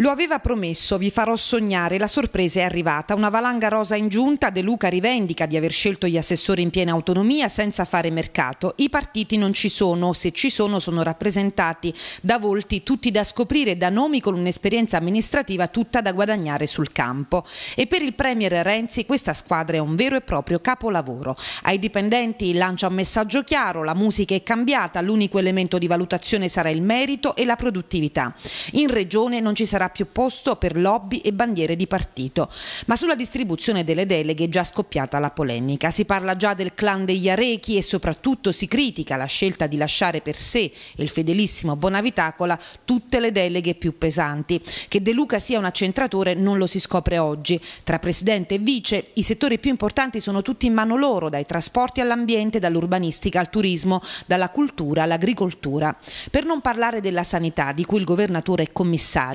Lo aveva promesso, vi farò sognare, la sorpresa è arrivata, una valanga rosa in giunta, De Luca rivendica di aver scelto gli assessori in piena autonomia senza fare mercato, i partiti non ci sono, se ci sono sono rappresentati da volti tutti da scoprire, da nomi con un'esperienza amministrativa tutta da guadagnare sul campo e per il Premier Renzi questa squadra è un vero e proprio capolavoro. Ai dipendenti lancia un messaggio chiaro, la musica è cambiata, l'unico elemento di valutazione sarà il merito e la produttività. In regione non ci sarà sarà più posto per lobby e bandiere di partito. Ma sulla distribuzione delle deleghe è già scoppiata la polemica. Si parla già del clan degli Arechi e soprattutto si critica la scelta di lasciare per sé e il fedelissimo Bonavitacola tutte le deleghe più pesanti. Che De Luca sia un accentratore non lo si scopre oggi. Tra presidente e vice i settori più importanti sono tutti in mano loro, dai trasporti all'ambiente, dall'urbanistica al turismo, dalla cultura all'agricoltura. Per non parlare della sanità, di cui il governatore è commissario.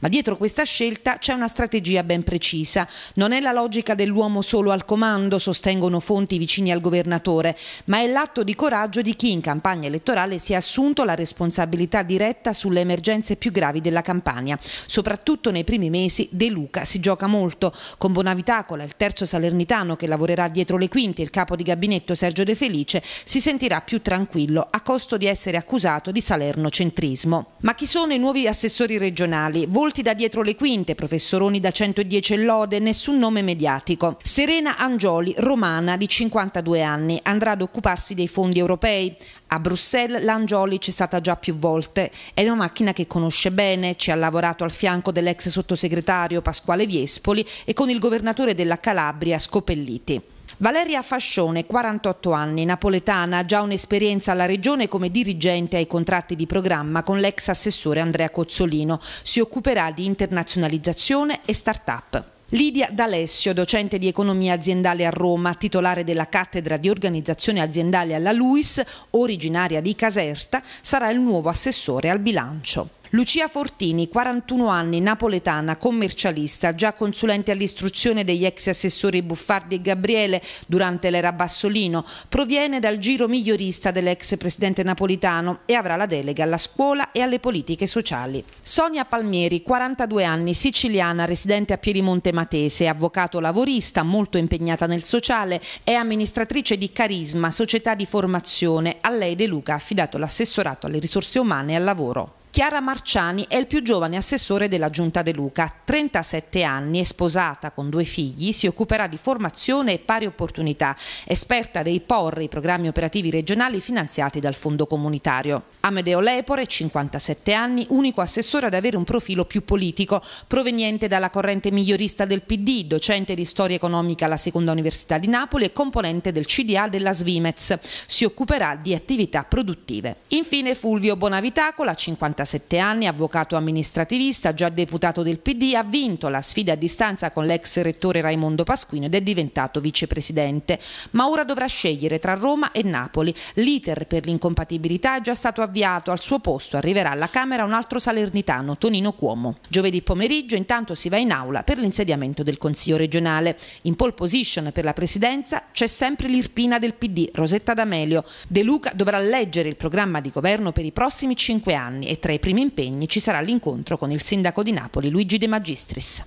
Ma dietro questa scelta c'è una strategia ben precisa. Non è la logica dell'uomo solo al comando, sostengono fonti vicini al governatore, ma è l'atto di coraggio di chi in campagna elettorale si è assunto la responsabilità diretta sulle emergenze più gravi della campagna. Soprattutto nei primi mesi De Luca si gioca molto, con Bonavitacola, il terzo salernitano che lavorerà dietro le quinte, il capo di gabinetto Sergio De Felice, si sentirà più tranquillo a costo di essere accusato di Salerno centrismo. Ma chi sono i nuovi assessori regionali? Volti da dietro le quinte, professoroni da 110 lode, nessun nome mediatico. Serena Angioli, romana di 52 anni, andrà ad occuparsi dei fondi europei. A Bruxelles l'Angioli c'è stata già più volte. È una macchina che conosce bene, ci ha lavorato al fianco dell'ex sottosegretario Pasquale Viespoli e con il governatore della Calabria Scopelliti. Valeria Fascione, 48 anni, napoletana, ha già un'esperienza alla regione come dirigente ai contratti di programma con l'ex assessore Andrea Cozzolino. Si occuperà di internazionalizzazione e start-up. Lidia D'Alessio, docente di economia aziendale a Roma, titolare della cattedra di organizzazione aziendale alla LUIS, originaria di Caserta, sarà il nuovo assessore al bilancio. Lucia Fortini, 41 anni, napoletana, commercialista, già consulente all'istruzione degli ex assessori Buffardi e Gabriele durante l'era Bassolino, proviene dal giro migliorista dell'ex presidente napolitano e avrà la delega alla scuola e alle politiche sociali. Sonia Palmieri, 42 anni, siciliana, residente a Piedimonte Matese, avvocato lavorista, molto impegnata nel sociale, è amministratrice di Carisma, società di formazione. A lei De Luca ha affidato l'assessorato alle risorse umane e al lavoro. Chiara Marciani è il più giovane assessore della Giunta De Luca, 37 anni, è sposata con due figli, si occuperà di formazione e pari opportunità, esperta dei POR, i programmi operativi regionali finanziati dal Fondo Comunitario. Amedeo Lepore, 57 anni, unico assessore ad avere un profilo più politico, proveniente dalla corrente migliorista del PD, docente di storia economica alla Seconda Università di Napoli e componente del CDA della Svimez. Si occuperà di attività produttive. Infine Fulvio Bonavitacola, 57 37 anni, avvocato amministrativista, già deputato del PD, ha vinto la sfida a distanza con l'ex rettore Raimondo Pasquino ed è diventato vicepresidente. Ma ora dovrà scegliere tra Roma e Napoli. L'iter per l'incompatibilità è già stato avviato. Al suo posto arriverà alla Camera un altro salernitano, Tonino Cuomo. Giovedì pomeriggio intanto si va in aula per l'insediamento del Consiglio regionale. In pole position per la presidenza c'è sempre l'Irpina del PD, Rosetta D'Amelio. De Luca dovrà leggere il programma di governo per i prossimi cinque anni e tra i i primi impegni ci sarà l'incontro con il sindaco di Napoli Luigi De Magistris.